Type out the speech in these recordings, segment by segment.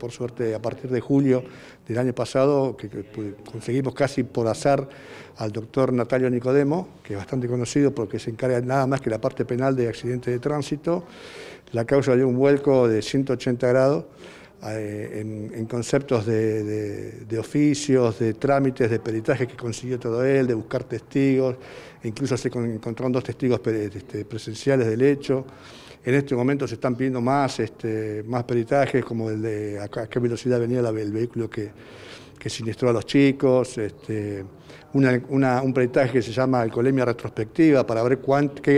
Por suerte, a partir de julio del año pasado, que, conseguimos casi por azar al doctor Natalio Nicodemo, que es bastante conocido porque se encarga nada más que la parte penal de accidentes de tránsito, la causa de un vuelco de 180 grados eh, en, conceptos de, oficios, de trámites, de peritajes que consiguió todo él, de buscar testigos, e incluso se encontraron dos testigos este, presenciales del hecho. En este momento se están pidiendo más, este, más peritajes, como el de a, qué velocidad venía el vehículo que, que siniestró a los chicos, este, un peritaje que se llama alcoholemia retrospectiva para ver qué, qué,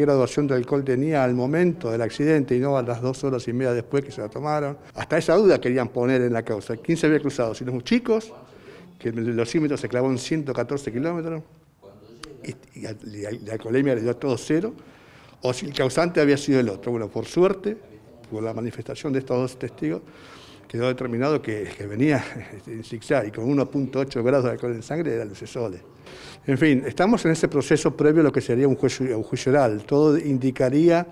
graduación de alcohol tenía al momento del accidente y no a las dos horas y media después que se la tomaron. Hasta esa duda querían poner en la causa. ¿Quién se había cruzado? Si los chicos, que el velocímetro se clavó en 114 kilómetros y, la alcoholemia le dio todo cero, o si el causante había sido el otro. Bueno, por suerte, por la manifestación de estos dos testigos, quedó determinado que, venía en zigzag y con 1.8 grados de alcohol en sangre era Lucesole. En fin, estamos en ese proceso previo a lo que sería un juicio, oral. Todo indicaría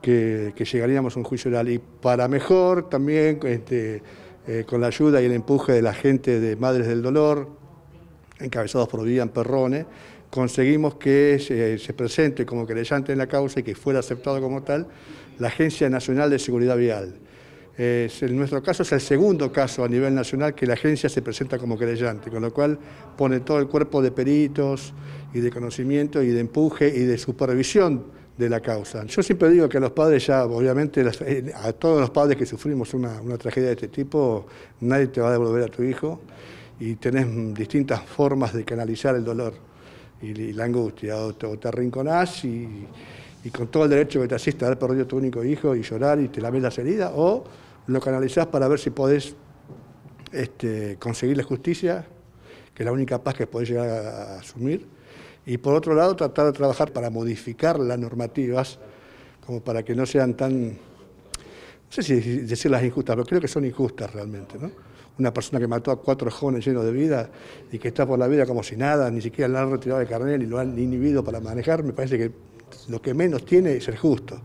que, llegaríamos a un juicio oral. Y para mejor, también este, eh, con la ayuda y el empuje de la gente de Madres del Dolor, encabezados por Vivian Perrone, conseguimos que se, presente como querellante en la causa y que fuera aceptado como tal la Agencia Nacional de Seguridad Vial. Es, en nuestro caso es el segundo caso a nivel nacional que la agencia se presenta como querellante, con lo cual pone todo el cuerpo de peritos y de conocimiento y de empuje y de supervisión de la causa. Yo siempre digo que a los padres ya, obviamente, eh, a todos los padres que sufrimos una, una tragedia de este tipo, nadie te va a devolver a tu hijo y tenés distintas formas de canalizar el dolor y, la angustia, o te, arrinconás y, y, con todo el derecho que te asiste a haber perdido tu único hijo y llorar y te laves las heridas, o lo canalizás para ver si podés este, conseguir la justicia, que es la única paz que podés llegar a, asumir, y por otro lado tratar de trabajar para modificar las normativas, como para que no sean tan, no sé si decirlas injustas, pero creo que son injustas realmente, ¿no? Una persona que mató a cuatro jóvenes llenos de vida y que está por la vida como si nada, ni siquiera le han retirado el carnet y lo han inhibido para manejar, me parece que lo que menos tiene es ser justo.